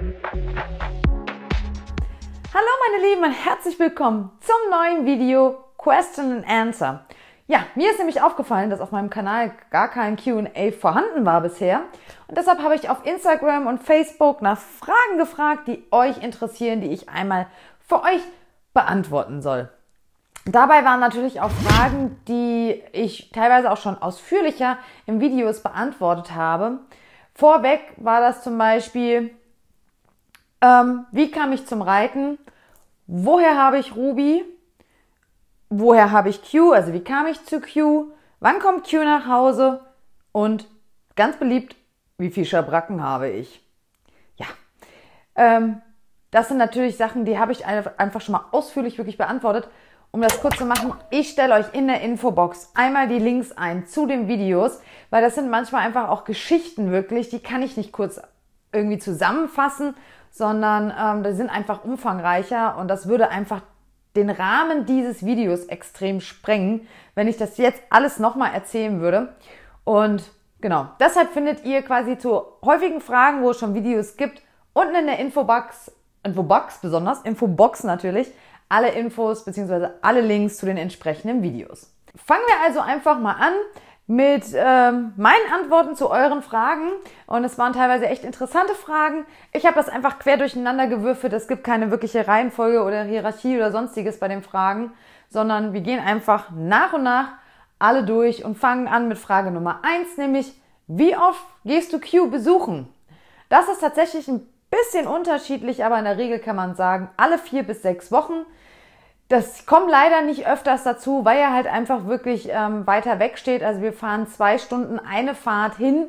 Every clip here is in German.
Hallo meine Lieben und herzlich willkommen zum neuen Video Question and Answer. Ja, mir ist nämlich aufgefallen, dass auf meinem Kanal gar kein QA vorhanden war bisher. Und deshalb habe ich auf Instagram und Facebook nach Fragen gefragt, die euch interessieren, die ich einmal für euch beantworten soll. Dabei waren natürlich auch Fragen, die ich teilweise auch schon ausführlicher im Videos beantwortet habe. Vorweg war das zum Beispiel, ähm, wie kam ich zum Reiten? Woher habe ich Ruby? Woher habe ich Q? Also wie kam ich zu Q? Wann kommt Q nach Hause? Und ganz beliebt, wie viel Schabracken habe ich? Ja, ähm, das sind natürlich Sachen, die habe ich einfach schon mal ausführlich wirklich beantwortet. Um das kurz zu machen, ich stelle euch in der Infobox einmal die Links ein zu den Videos, weil das sind manchmal einfach auch Geschichten wirklich, die kann ich nicht kurz irgendwie zusammenfassen sondern ähm, die sind einfach umfangreicher und das würde einfach den Rahmen dieses Videos extrem sprengen, wenn ich das jetzt alles nochmal erzählen würde. Und genau, deshalb findet ihr quasi zu häufigen Fragen, wo es schon Videos gibt, unten in der Infobox, Infobox besonders, Infobox natürlich, alle Infos bzw. alle Links zu den entsprechenden Videos. Fangen wir also einfach mal an mit ähm, meinen Antworten zu euren Fragen. Und es waren teilweise echt interessante Fragen. Ich habe das einfach quer durcheinander gewürfelt. Es gibt keine wirkliche Reihenfolge oder Hierarchie oder sonstiges bei den Fragen, sondern wir gehen einfach nach und nach alle durch und fangen an mit Frage Nummer eins, nämlich wie oft gehst du Q besuchen? Das ist tatsächlich ein bisschen unterschiedlich, aber in der Regel kann man sagen, alle vier bis sechs Wochen das kommt leider nicht öfters dazu, weil er halt einfach wirklich ähm, weiter weg steht. Also wir fahren zwei Stunden eine Fahrt hin.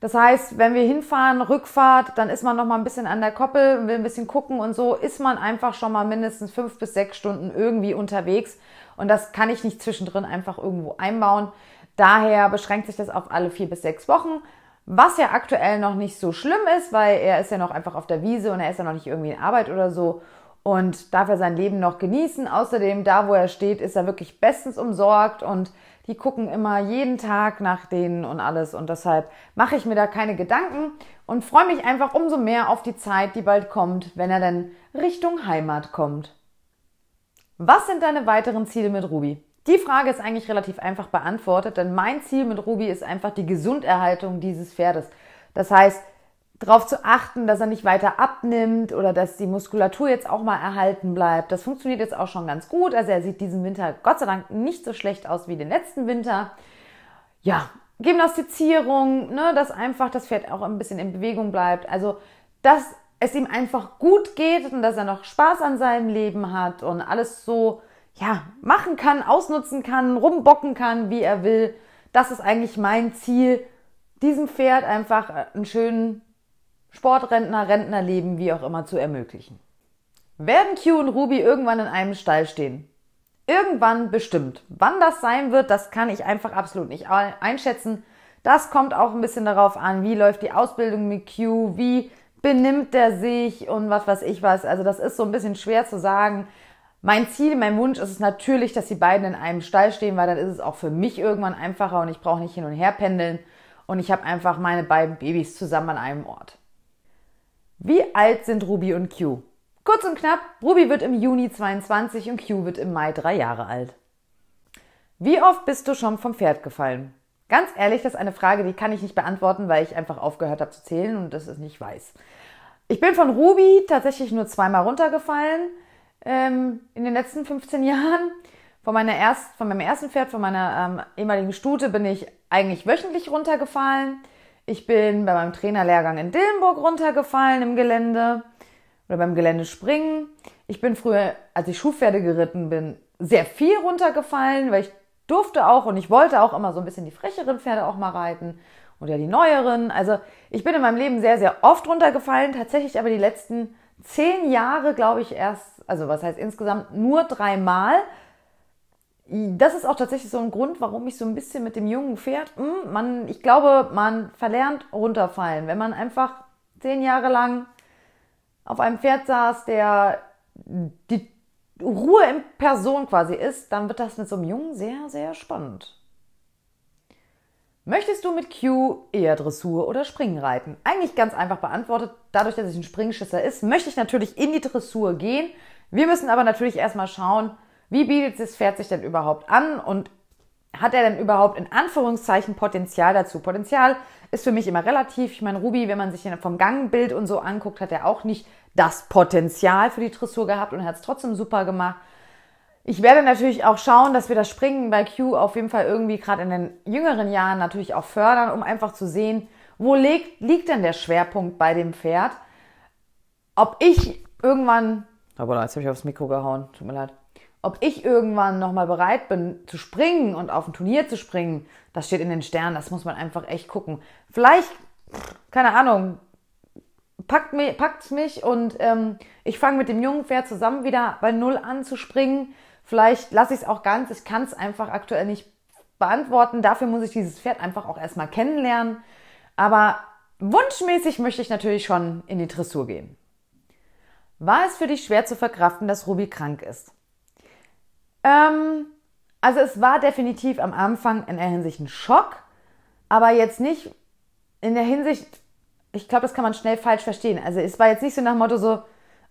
Das heißt, wenn wir hinfahren, Rückfahrt, dann ist man noch mal ein bisschen an der Koppel, will ein bisschen gucken und so ist man einfach schon mal mindestens fünf bis sechs Stunden irgendwie unterwegs. Und das kann ich nicht zwischendrin einfach irgendwo einbauen. Daher beschränkt sich das auf alle vier bis sechs Wochen. Was ja aktuell noch nicht so schlimm ist, weil er ist ja noch einfach auf der Wiese und er ist ja noch nicht irgendwie in Arbeit oder so und darf er sein Leben noch genießen. Außerdem, da wo er steht, ist er wirklich bestens umsorgt und die gucken immer jeden Tag nach denen und alles. Und deshalb mache ich mir da keine Gedanken und freue mich einfach umso mehr auf die Zeit, die bald kommt, wenn er dann Richtung Heimat kommt. Was sind deine weiteren Ziele mit Ruby? Die Frage ist eigentlich relativ einfach beantwortet, denn mein Ziel mit Ruby ist einfach die Gesunderhaltung dieses Pferdes. Das heißt, darauf zu achten, dass er nicht weiter abnimmt oder dass die Muskulatur jetzt auch mal erhalten bleibt. Das funktioniert jetzt auch schon ganz gut. Also er sieht diesen Winter Gott sei Dank nicht so schlecht aus wie den letzten Winter. Ja, Gymnastizierung, ne, dass einfach das Pferd auch ein bisschen in Bewegung bleibt. Also, dass es ihm einfach gut geht und dass er noch Spaß an seinem Leben hat und alles so, ja, machen kann, ausnutzen kann, rumbocken kann, wie er will. Das ist eigentlich mein Ziel, diesem Pferd einfach einen schönen Sportrentner, Rentnerleben, wie auch immer, zu ermöglichen. Werden Q und Ruby irgendwann in einem Stall stehen? Irgendwann bestimmt. Wann das sein wird, das kann ich einfach absolut nicht einschätzen. Das kommt auch ein bisschen darauf an, wie läuft die Ausbildung mit Q, wie benimmt er sich und was weiß ich was. Also das ist so ein bisschen schwer zu sagen. Mein Ziel, mein Wunsch ist es natürlich, dass die beiden in einem Stall stehen, weil dann ist es auch für mich irgendwann einfacher und ich brauche nicht hin und her pendeln und ich habe einfach meine beiden Babys zusammen an einem Ort. Wie alt sind Ruby und Q? Kurz und knapp, Ruby wird im Juni 22 und Q wird im Mai drei Jahre alt. Wie oft bist du schon vom Pferd gefallen? Ganz ehrlich, das ist eine Frage, die kann ich nicht beantworten, weil ich einfach aufgehört habe zu zählen und das ist nicht weiß. Ich bin von Ruby tatsächlich nur zweimal runtergefallen ähm, in den letzten 15 Jahren. Von, meiner erst, von meinem ersten Pferd, von meiner ähm, ehemaligen Stute bin ich eigentlich wöchentlich runtergefallen. Ich bin bei meinem Trainerlehrgang in Dillenburg runtergefallen im Gelände oder beim Geländespringen. Ich bin früher, als ich Schuhpferde geritten bin, sehr viel runtergefallen, weil ich durfte auch und ich wollte auch immer so ein bisschen die frecheren Pferde auch mal reiten oder die neueren. Also ich bin in meinem Leben sehr, sehr oft runtergefallen, tatsächlich aber die letzten zehn Jahre, glaube ich, erst, also was heißt insgesamt nur dreimal, das ist auch tatsächlich so ein Grund, warum ich so ein bisschen mit dem jungen Pferd, mh, hm, man, ich glaube, man verlernt runterfallen. Wenn man einfach zehn Jahre lang auf einem Pferd saß, der die Ruhe in Person quasi ist, dann wird das mit so einem Jungen sehr, sehr spannend. Möchtest du mit Q eher Dressur oder Springen reiten? Eigentlich ganz einfach beantwortet. Dadurch, dass ich ein Springschisser ist, möchte ich natürlich in die Dressur gehen. Wir müssen aber natürlich erstmal schauen, wie bietet das Pferd sich denn überhaupt an und hat er denn überhaupt in Anführungszeichen Potenzial dazu? Potenzial ist für mich immer relativ. Ich meine, Ruby, wenn man sich vom Gangbild und so anguckt, hat er auch nicht das Potenzial für die Dressur gehabt und hat es trotzdem super gemacht. Ich werde natürlich auch schauen, dass wir das Springen bei Q auf jeden Fall irgendwie gerade in den jüngeren Jahren natürlich auch fördern, um einfach zu sehen, wo liegt, liegt denn der Schwerpunkt bei dem Pferd? Ob ich irgendwann, aber oh, jetzt habe ich aufs Mikro gehauen, tut mir leid. Ob ich irgendwann nochmal bereit bin zu springen und auf ein Turnier zu springen, das steht in den Sternen. Das muss man einfach echt gucken. Vielleicht, keine Ahnung, packt mich, packt's mich und ähm, ich fange mit dem jungen Pferd zusammen wieder bei Null an zu springen. Vielleicht lasse ich es auch ganz. Ich kann es einfach aktuell nicht beantworten. Dafür muss ich dieses Pferd einfach auch erstmal kennenlernen. Aber wunschmäßig möchte ich natürlich schon in die Dressur gehen. War es für dich schwer zu verkraften, dass Ruby krank ist? Ähm, also es war definitiv am Anfang in der Hinsicht ein Schock, aber jetzt nicht in der Hinsicht, ich glaube, das kann man schnell falsch verstehen. Also es war jetzt nicht so nach dem Motto so,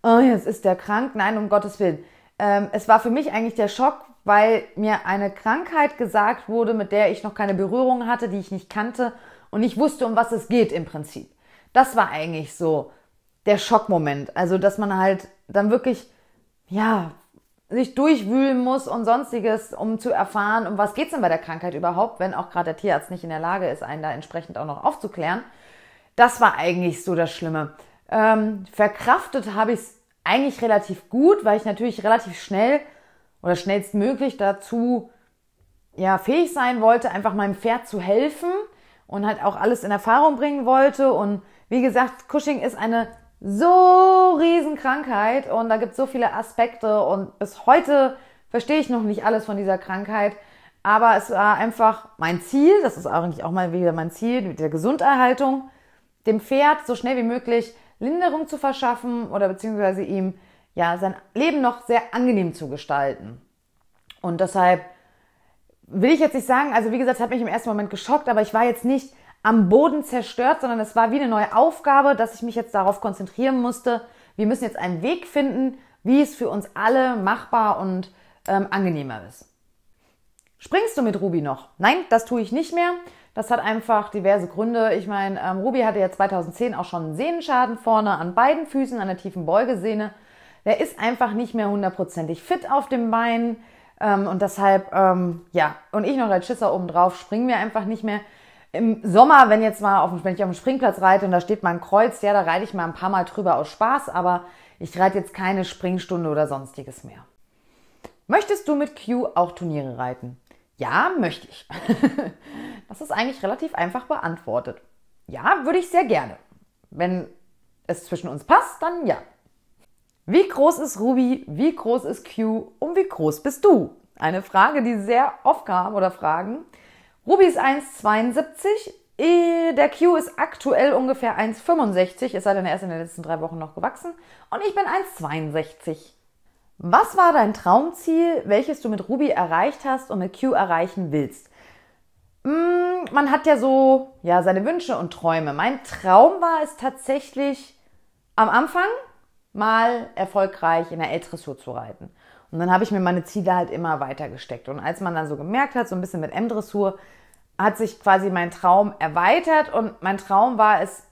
oh, jetzt ist der krank. Nein, um Gottes Willen. Ähm, es war für mich eigentlich der Schock, weil mir eine Krankheit gesagt wurde, mit der ich noch keine Berührung hatte, die ich nicht kannte und ich wusste, um was es geht im Prinzip. Das war eigentlich so der Schockmoment. Also, dass man halt dann wirklich, ja, sich durchwühlen muss und sonstiges, um zu erfahren, um was geht's denn bei der Krankheit überhaupt, wenn auch gerade der Tierarzt nicht in der Lage ist, einen da entsprechend auch noch aufzuklären. Das war eigentlich so das Schlimme. Ähm, verkraftet habe ich es eigentlich relativ gut, weil ich natürlich relativ schnell oder schnellstmöglich dazu ja, fähig sein wollte, einfach meinem Pferd zu helfen und halt auch alles in Erfahrung bringen wollte. Und wie gesagt, Cushing ist eine so riesen Krankheit und da gibt es so viele Aspekte und bis heute verstehe ich noch nicht alles von dieser Krankheit. Aber es war einfach mein Ziel, das ist eigentlich auch mal wieder mein Ziel mit der Gesunderhaltung, dem Pferd so schnell wie möglich Linderung zu verschaffen oder beziehungsweise ihm ja sein Leben noch sehr angenehm zu gestalten. Und deshalb will ich jetzt nicht sagen, also wie gesagt, es hat mich im ersten Moment geschockt, aber ich war jetzt nicht am Boden zerstört, sondern es war wie eine neue Aufgabe, dass ich mich jetzt darauf konzentrieren musste. Wir müssen jetzt einen Weg finden, wie es für uns alle machbar und ähm, angenehmer ist. Springst du mit Ruby noch? Nein, das tue ich nicht mehr. Das hat einfach diverse Gründe. Ich meine, ähm, Ruby hatte ja 2010 auch schon einen Sehnenschaden vorne an beiden Füßen, an der tiefen Beugesehne. Der ist einfach nicht mehr hundertprozentig fit auf dem Bein. Ähm, und deshalb, ähm, ja, und ich noch als Schisser obendrauf, springen wir einfach nicht mehr. Im Sommer, wenn jetzt mal auf dem, wenn ich auf dem Springplatz reite und da steht mal ein Kreuz, ja, da reite ich mal ein paar Mal drüber aus Spaß, aber ich reite jetzt keine Springstunde oder sonstiges mehr. Möchtest du mit Q auch Turniere reiten? Ja, möchte ich. das ist eigentlich relativ einfach beantwortet. Ja, würde ich sehr gerne. Wenn es zwischen uns passt, dann ja. Wie groß ist Ruby? Wie groß ist Q? Und wie groß bist du? Eine Frage, die sehr oft kam oder Fragen, Ruby ist 1,72. Der Q ist aktuell ungefähr 1,65, es sei denn, er ist in den letzten drei Wochen noch gewachsen. Und ich bin 1,62. Was war dein Traumziel, welches du mit Ruby erreicht hast und mit Q erreichen willst? Hm, man hat ja so ja, seine Wünsche und Träume. Mein Traum war es tatsächlich, am Anfang mal erfolgreich in der L-Dressur zu reiten. Und dann habe ich mir meine Ziele halt immer weiter gesteckt. Und als man dann so gemerkt hat, so ein bisschen mit M-Dressur, hat sich quasi mein Traum erweitert und mein Traum war es,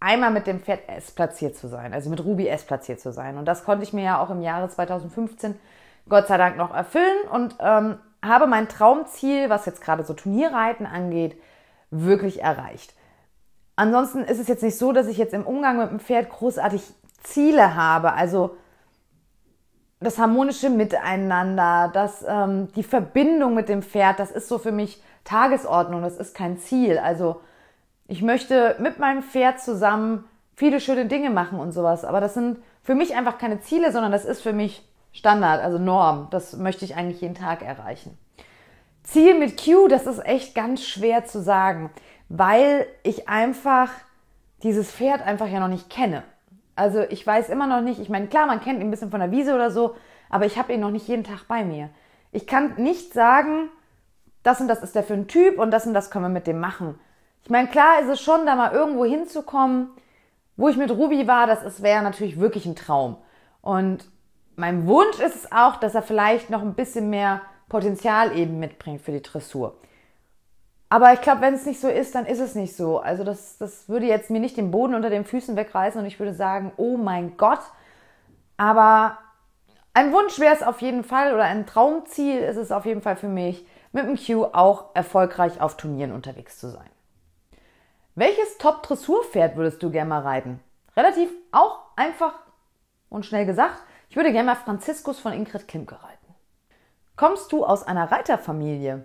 einmal mit dem Pferd S platziert zu sein, also mit Ruby S platziert zu sein. Und das konnte ich mir ja auch im Jahre 2015 Gott sei Dank noch erfüllen und ähm, habe mein Traumziel, was jetzt gerade so Turnierreiten angeht, wirklich erreicht. Ansonsten ist es jetzt nicht so, dass ich jetzt im Umgang mit dem Pferd großartig Ziele habe. Also das harmonische Miteinander, das, ähm, die Verbindung mit dem Pferd, das ist so für mich Tagesordnung, das ist kein Ziel. Also ich möchte mit meinem Pferd zusammen viele schöne Dinge machen und sowas, aber das sind für mich einfach keine Ziele, sondern das ist für mich Standard, also Norm. Das möchte ich eigentlich jeden Tag erreichen. Ziel mit Q, das ist echt ganz schwer zu sagen, weil ich einfach dieses Pferd einfach ja noch nicht kenne. Also ich weiß immer noch nicht, ich meine, klar, man kennt ihn ein bisschen von der Wiese oder so, aber ich habe ihn noch nicht jeden Tag bei mir. Ich kann nicht sagen, das und das ist der für ein Typ und das und das können wir mit dem machen. Ich meine, klar ist es schon, da mal irgendwo hinzukommen, wo ich mit Ruby war, das wäre natürlich wirklich ein Traum. Und mein Wunsch ist es auch, dass er vielleicht noch ein bisschen mehr Potenzial eben mitbringt für die Dressur. Aber ich glaube, wenn es nicht so ist, dann ist es nicht so. Also das, das würde jetzt mir nicht den Boden unter den Füßen wegreißen und ich würde sagen, oh mein Gott. Aber ein Wunsch wäre es auf jeden Fall oder ein Traumziel ist es auf jeden Fall für mich, mit dem Q auch erfolgreich auf Turnieren unterwegs zu sein. Welches Top-Dressurpferd würdest du gerne mal reiten? Relativ auch einfach und schnell gesagt, ich würde gerne mal Franziskus von Ingrid Klimke reiten. Kommst du aus einer Reiterfamilie?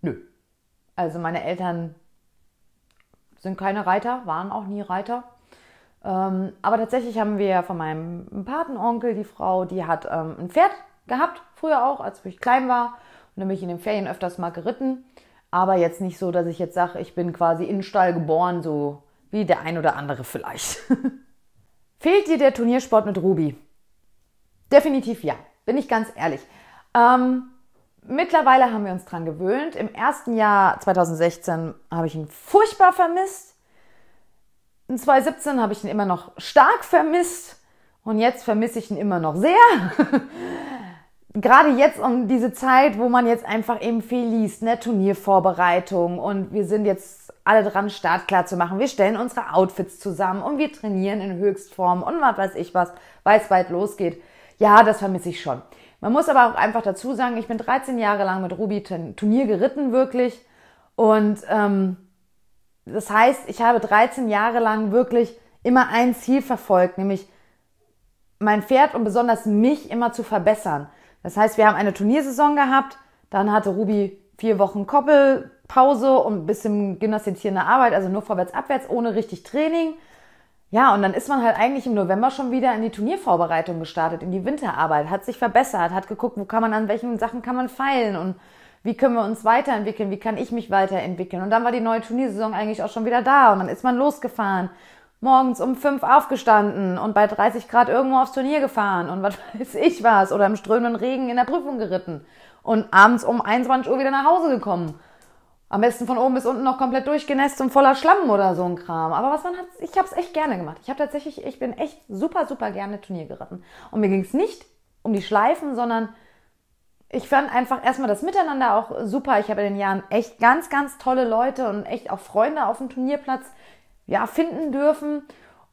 Nö, also meine Eltern sind keine Reiter, waren auch nie Reiter. Ähm, aber tatsächlich haben wir von meinem Patenonkel, die Frau, die hat ähm, ein Pferd gehabt, früher auch, als ich klein war. Und dann bin ich in den Ferien öfters mal geritten. Aber jetzt nicht so, dass ich jetzt sage, ich bin quasi in den Stall geboren, so wie der ein oder andere vielleicht. Fehlt dir der Turniersport mit Ruby? Definitiv ja, bin ich ganz ehrlich. Ähm, Mittlerweile haben wir uns dran gewöhnt. Im ersten Jahr 2016 habe ich ihn furchtbar vermisst. In 2017 habe ich ihn immer noch stark vermisst. Und jetzt vermisse ich ihn immer noch sehr. Gerade jetzt um diese Zeit, wo man jetzt einfach eben viel liest, ne? Turniervorbereitung und wir sind jetzt alle dran, startklar zu machen. Wir stellen unsere Outfits zusammen und wir trainieren in Höchstform und was weiß ich was, weil es bald losgeht. Ja, das vermisse ich schon. Man muss aber auch einfach dazu sagen, ich bin 13 Jahre lang mit Ruby Turnier geritten, wirklich. Und ähm, das heißt, ich habe 13 Jahre lang wirklich immer ein Ziel verfolgt, nämlich mein Pferd und besonders mich immer zu verbessern. Das heißt, wir haben eine Turniersaison gehabt, dann hatte Ruby vier Wochen Koppelpause und ein bisschen gymnastizierende Arbeit, also nur vorwärts, abwärts, ohne richtig Training. Ja, und dann ist man halt eigentlich im November schon wieder in die Turniervorbereitung gestartet, in die Winterarbeit, hat sich verbessert, hat geguckt, wo kann man, an welchen Sachen kann man feilen und wie können wir uns weiterentwickeln, wie kann ich mich weiterentwickeln. Und dann war die neue Turniersaison eigentlich auch schon wieder da und dann ist man losgefahren, morgens um fünf aufgestanden und bei 30 Grad irgendwo aufs Turnier gefahren und was weiß ich was oder im strömenden Regen in der Prüfung geritten und abends um 21 Uhr wieder nach Hause gekommen. Am besten von oben bis unten noch komplett durchgenässt und voller Schlamm oder so ein Kram. Aber was man hat, ich habe es echt gerne gemacht. Ich habe tatsächlich, ich bin echt super, super gerne Turnier geritten. Und mir ging es nicht um die Schleifen, sondern ich fand einfach erstmal das Miteinander auch super. Ich habe in den Jahren echt ganz, ganz tolle Leute und echt auch Freunde auf dem Turnierplatz ja, finden dürfen.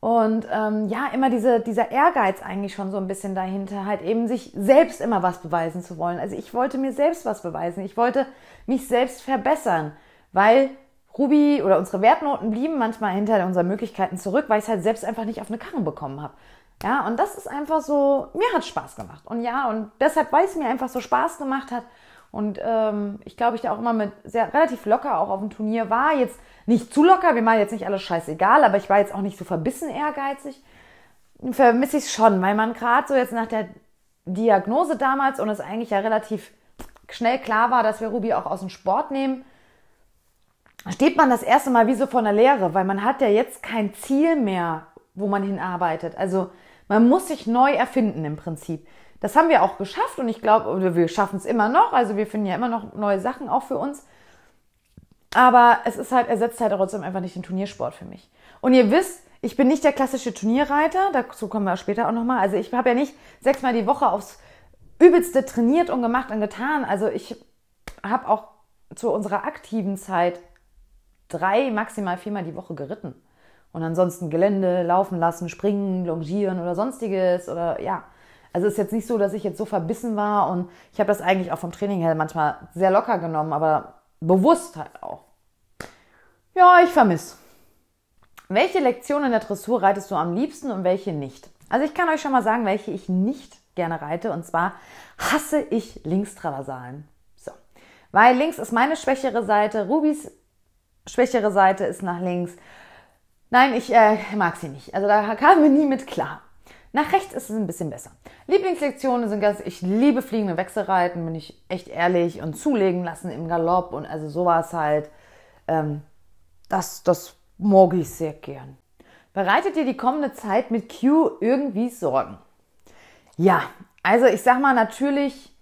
Und ähm, ja, immer diese, dieser Ehrgeiz eigentlich schon so ein bisschen dahinter, halt eben sich selbst immer was beweisen zu wollen. Also ich wollte mir selbst was beweisen. Ich wollte mich selbst verbessern, weil Ruby oder unsere Wertnoten blieben manchmal hinter unseren Möglichkeiten zurück, weil ich es halt selbst einfach nicht auf eine Karre bekommen habe. Ja, und das ist einfach so, mir hat Spaß gemacht. Und ja, und deshalb, weil es mir einfach so Spaß gemacht hat, und ähm, ich glaube, ich da auch immer mit sehr relativ locker auch auf dem Turnier war. Jetzt nicht zu locker, wir machen jetzt nicht alles scheißegal, aber ich war jetzt auch nicht so verbissen ehrgeizig. Vermisse ich es schon, weil man gerade so jetzt nach der Diagnose damals und es eigentlich ja relativ schnell klar war, dass wir Ruby auch aus dem Sport nehmen, steht man das erste Mal wie so vor einer Lehre, weil man hat ja jetzt kein Ziel mehr, wo man hinarbeitet. Also man muss sich neu erfinden im Prinzip. Das haben wir auch geschafft und ich glaube, wir schaffen es immer noch. Also wir finden ja immer noch neue Sachen auch für uns. Aber es ist halt, ersetzt halt trotzdem einfach nicht den Turniersport für mich. Und ihr wisst, ich bin nicht der klassische Turnierreiter, dazu kommen wir später auch nochmal. Also ich habe ja nicht sechsmal die Woche aufs Übelste trainiert und gemacht und getan. Also ich habe auch zu unserer aktiven Zeit drei, maximal viermal die Woche geritten. Und ansonsten Gelände, laufen lassen, springen, longieren oder sonstiges oder ja. Also es ist jetzt nicht so, dass ich jetzt so verbissen war und ich habe das eigentlich auch vom Training her manchmal sehr locker genommen, aber bewusst halt auch. Ja, ich vermisse. Welche Lektion in der Dressur reitest du am liebsten und welche nicht? Also ich kann euch schon mal sagen, welche ich nicht gerne reite und zwar hasse ich Linkstraversalen. So, weil links ist meine schwächere Seite, Rubis schwächere Seite ist nach links. Nein, ich äh, mag sie nicht. Also da kamen wir nie mit klar. Nach rechts ist es ein bisschen besser. Lieblingslektionen sind ganz, ich liebe fliegende Wechselreiten, bin ich echt ehrlich und zulegen lassen im Galopp und also sowas halt. Ähm, das, das mag ich sehr gern. Bereitet dir die kommende Zeit mit Q irgendwie Sorgen? Ja, also ich sag mal, natürlich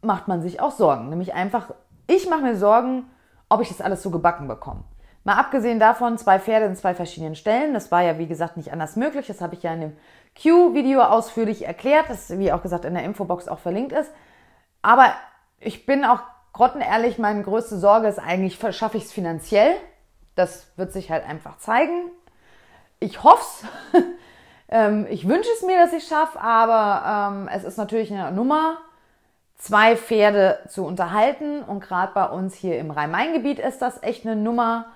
macht man sich auch Sorgen. Nämlich einfach, ich mache mir Sorgen, ob ich das alles so gebacken bekomme. Mal abgesehen davon, zwei Pferde in zwei verschiedenen Stellen. Das war ja, wie gesagt, nicht anders möglich. Das habe ich ja in dem Q-Video ausführlich erklärt, das, wie auch gesagt, in der Infobox auch verlinkt ist. Aber ich bin auch grottenehrlich, meine größte Sorge ist eigentlich, schaffe ich es finanziell? Das wird sich halt einfach zeigen. Ich hoffe es. Ähm, ich wünsche es mir, dass ich es schaffe, aber ähm, es ist natürlich eine Nummer, zwei Pferde zu unterhalten. Und gerade bei uns hier im Rhein-Main-Gebiet ist das echt eine Nummer.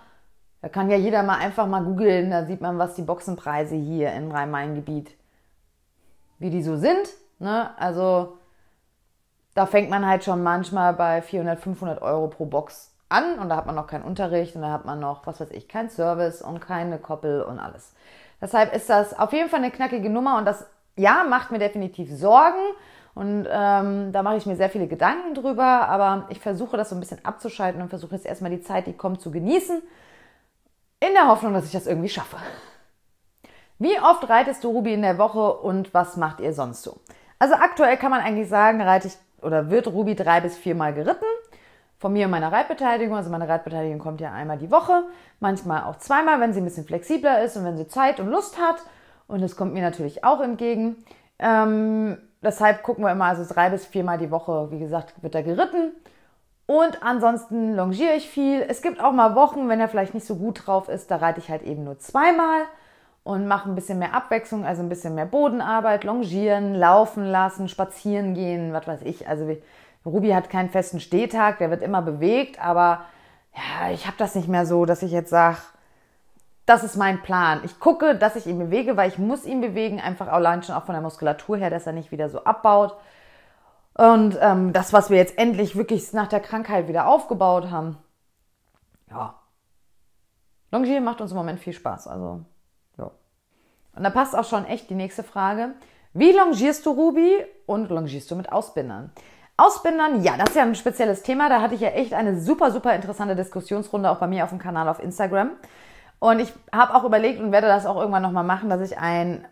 Da kann ja jeder mal einfach mal googeln, da sieht man, was die Boxenpreise hier im Rhein-Main-Gebiet, wie die so sind. Ne? Also da fängt man halt schon manchmal bei 400, 500 Euro pro Box an und da hat man noch keinen Unterricht und da hat man noch, was weiß ich, keinen Service und keine Koppel und alles. Deshalb ist das auf jeden Fall eine knackige Nummer und das, ja, macht mir definitiv Sorgen und ähm, da mache ich mir sehr viele Gedanken drüber, aber ich versuche das so ein bisschen abzuschalten und versuche jetzt erstmal die Zeit, die kommt, zu genießen in der Hoffnung, dass ich das irgendwie schaffe. Wie oft reitest du Ruby in der Woche und was macht ihr sonst so? Also aktuell kann man eigentlich sagen, reite ich oder wird Ruby drei bis viermal geritten. Von mir und meiner Reitbeteiligung. Also meine Reitbeteiligung kommt ja einmal die Woche, manchmal auch zweimal, wenn sie ein bisschen flexibler ist und wenn sie Zeit und Lust hat. Und das kommt mir natürlich auch entgegen. Ähm, deshalb gucken wir immer, also drei bis viermal die Woche, wie gesagt, wird da geritten. Und ansonsten longiere ich viel. Es gibt auch mal Wochen, wenn er vielleicht nicht so gut drauf ist, da reite ich halt eben nur zweimal und mache ein bisschen mehr Abwechslung, also ein bisschen mehr Bodenarbeit, longieren, laufen lassen, spazieren gehen, was weiß ich. Also Ruby hat keinen festen Stehtag, der wird immer bewegt, aber ja, ich habe das nicht mehr so, dass ich jetzt sage, das ist mein Plan. Ich gucke, dass ich ihn bewege, weil ich muss ihn bewegen, einfach allein schon auch von der Muskulatur her, dass er nicht wieder so abbaut. Und ähm, das, was wir jetzt endlich wirklich nach der Krankheit wieder aufgebaut haben. Ja. Longier macht uns im Moment viel Spaß. Also, ja. Und da passt auch schon echt die nächste Frage. Wie longierst du Ruby und longierst du mit Ausbindern? Ausbindern, ja, das ist ja ein spezielles Thema. Da hatte ich ja echt eine super, super interessante Diskussionsrunde auch bei mir auf dem Kanal auf Instagram. Und ich habe auch überlegt und werde das auch irgendwann nochmal machen, dass ich ein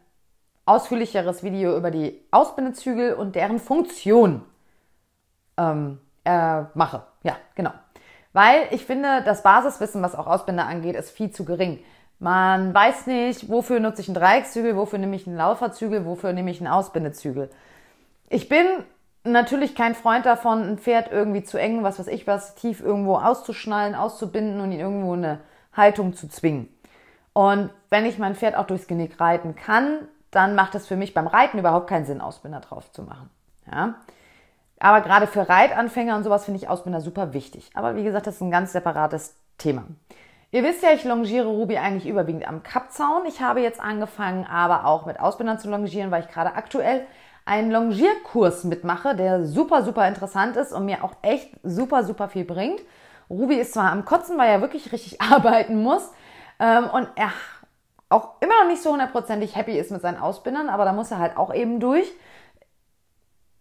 ausführlicheres Video über die Ausbindezügel und deren Funktion ähm, äh, mache. Ja, genau. Weil ich finde, das Basiswissen, was auch Ausbinder angeht, ist viel zu gering. Man weiß nicht, wofür nutze ich einen Dreieckszügel, wofür nehme ich einen Lauferzügel, wofür nehme ich einen Ausbindezügel. Ich bin natürlich kein Freund davon, ein Pferd irgendwie zu eng, was weiß ich was, tief irgendwo auszuschnallen, auszubinden und ihn irgendwo eine Haltung zu zwingen. Und wenn ich mein Pferd auch durchs Genick reiten kann, dann macht es für mich beim Reiten überhaupt keinen Sinn, Ausbinder drauf zu machen. Ja? Aber gerade für Reitanfänger und sowas finde ich Ausbinder super wichtig. Aber wie gesagt, das ist ein ganz separates Thema. Ihr wisst ja, ich longiere Ruby eigentlich überwiegend am Kappzaun. Ich habe jetzt angefangen, aber auch mit Ausbindern zu longieren, weil ich gerade aktuell einen Longierkurs mitmache, der super, super interessant ist und mir auch echt super, super viel bringt. Ruby ist zwar am Kotzen, weil er wirklich richtig arbeiten muss. Ähm, und er auch immer noch nicht so hundertprozentig happy ist mit seinen Ausbindern, aber da muss er halt auch eben durch.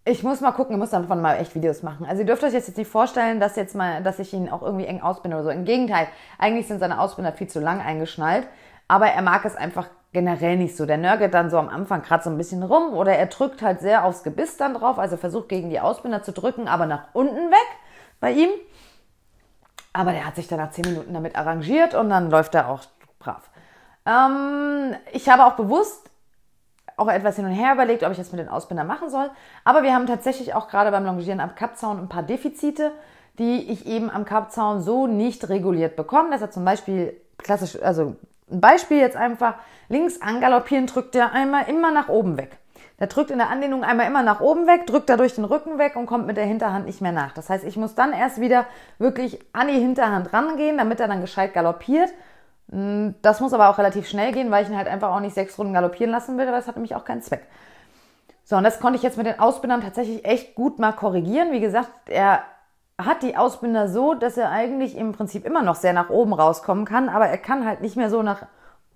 Ich muss mal gucken, ich muss davon mal echt Videos machen. Also ihr dürft euch jetzt nicht vorstellen, dass jetzt mal, dass ich ihn auch irgendwie eng ausbinde oder so. Im Gegenteil, eigentlich sind seine Ausbinder viel zu lang eingeschnallt, aber er mag es einfach generell nicht so. Der nörgelt dann so am Anfang gerade so ein bisschen rum oder er drückt halt sehr aufs Gebiss dann drauf, also versucht gegen die Ausbinder zu drücken, aber nach unten weg bei ihm. Aber der hat sich dann nach zehn Minuten damit arrangiert und dann läuft er auch brav. Ähm, ich habe auch bewusst auch etwas hin und her überlegt, ob ich das mit den Ausbindern machen soll. Aber wir haben tatsächlich auch gerade beim Longieren am Kappzaun ein paar Defizite, die ich eben am Kappzaun so nicht reguliert bekomme. Dass er zum Beispiel klassisch, also ein Beispiel jetzt einfach, links angaloppieren drückt er einmal immer nach oben weg. Der drückt in der Anlehnung einmal immer nach oben weg, drückt dadurch den Rücken weg und kommt mit der Hinterhand nicht mehr nach. Das heißt, ich muss dann erst wieder wirklich an die Hinterhand rangehen, damit er dann gescheit galoppiert hm, das muss aber auch relativ schnell gehen, weil ich ihn halt einfach auch nicht sechs Runden galoppieren lassen will, weil es hat nämlich auch keinen Zweck. So, und das konnte ich jetzt mit den Ausbindern tatsächlich echt gut mal korrigieren. Wie gesagt, er hat die Ausbinder so, dass er eigentlich im Prinzip immer noch sehr nach oben rauskommen kann, aber er kann halt nicht mehr so nach,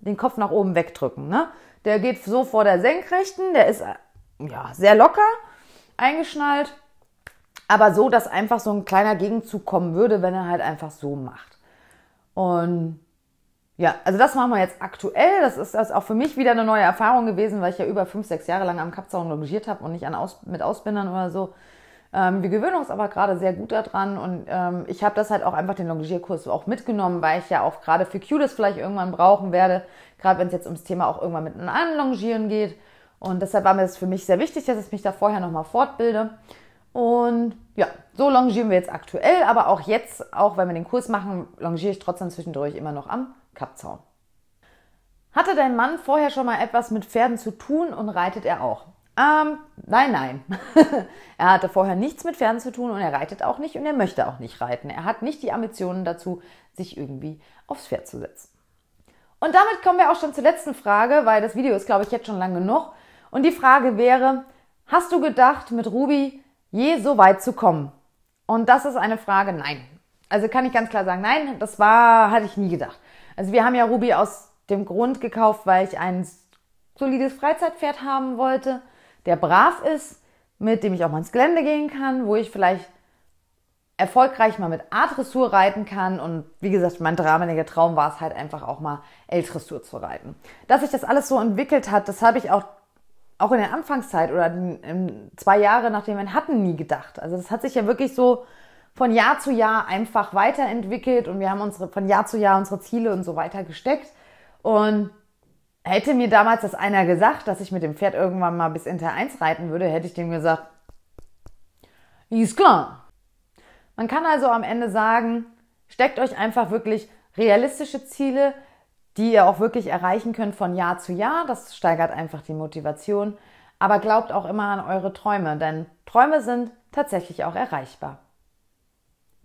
den Kopf nach oben wegdrücken. Ne? Der geht so vor der Senkrechten, der ist ja, sehr locker eingeschnallt, aber so, dass einfach so ein kleiner Gegenzug kommen würde, wenn er halt einfach so macht. Und ja, also das machen wir jetzt aktuell. Das ist das auch für mich wieder eine neue Erfahrung gewesen, weil ich ja über fünf, sechs Jahre lang am Kapzaun logiert habe und nicht an Aus, mit Ausbindern oder so. Ähm, wir gewöhnen uns aber gerade sehr gut daran und ähm, ich habe das halt auch einfach den Longierkurs auch mitgenommen, weil ich ja auch gerade für Q vielleicht irgendwann brauchen werde, gerade wenn es jetzt ums Thema auch irgendwann mit einem anderen Longieren geht. Und deshalb war mir das für mich sehr wichtig, dass ich mich da vorher nochmal fortbilde. Und ja, so longieren wir jetzt aktuell, aber auch jetzt, auch wenn wir den Kurs machen, longiere ich trotzdem zwischendurch immer noch am Kappzaun. Hatte dein Mann vorher schon mal etwas mit Pferden zu tun und reitet er auch? Ähm, nein, nein. er hatte vorher nichts mit Pferden zu tun und er reitet auch nicht und er möchte auch nicht reiten. Er hat nicht die Ambitionen dazu, sich irgendwie aufs Pferd zu setzen. Und damit kommen wir auch schon zur letzten Frage, weil das Video ist, glaube ich, jetzt schon lang genug. Und die Frage wäre, hast du gedacht, mit Ruby je so weit zu kommen? Und das ist eine Frage, nein. Also kann ich ganz klar sagen, nein, das war, hatte ich nie gedacht. Also wir haben ja Ruby aus dem Grund gekauft, weil ich ein solides Freizeitpferd haben wollte, der brav ist, mit dem ich auch mal ins Gelände gehen kann, wo ich vielleicht erfolgreich mal mit A-Dressur reiten kann. Und wie gesagt, mein damaliger Traum war es halt einfach auch mal L-Dressur zu reiten. Dass sich das alles so entwickelt hat, das habe ich auch, auch in der Anfangszeit oder in, in zwei Jahre nachdem wir ihn hatten, nie gedacht. Also das hat sich ja wirklich so von Jahr zu Jahr einfach weiterentwickelt und wir haben unsere, von Jahr zu Jahr unsere Ziele und so weiter gesteckt. Und hätte mir damals das einer gesagt, dass ich mit dem Pferd irgendwann mal bis Inter 1 reiten würde, hätte ich dem gesagt, ist klar. Man kann also am Ende sagen, steckt euch einfach wirklich realistische Ziele, die ihr auch wirklich erreichen könnt von Jahr zu Jahr. Das steigert einfach die Motivation. Aber glaubt auch immer an eure Träume, denn Träume sind tatsächlich auch erreichbar.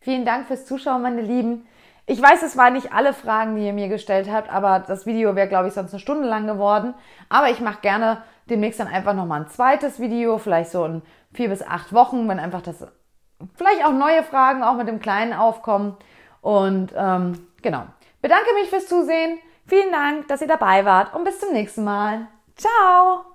Vielen Dank fürs Zuschauen, meine Lieben. Ich weiß, es waren nicht alle Fragen, die ihr mir gestellt habt, aber das Video wäre, glaube ich, sonst eine Stunde lang geworden. Aber ich mache gerne demnächst dann einfach nochmal ein zweites Video, vielleicht so in vier bis acht Wochen, wenn einfach das, vielleicht auch neue Fragen auch mit dem Kleinen aufkommen. Und ähm, genau, bedanke mich fürs Zusehen. Vielen Dank, dass ihr dabei wart und bis zum nächsten Mal. Ciao!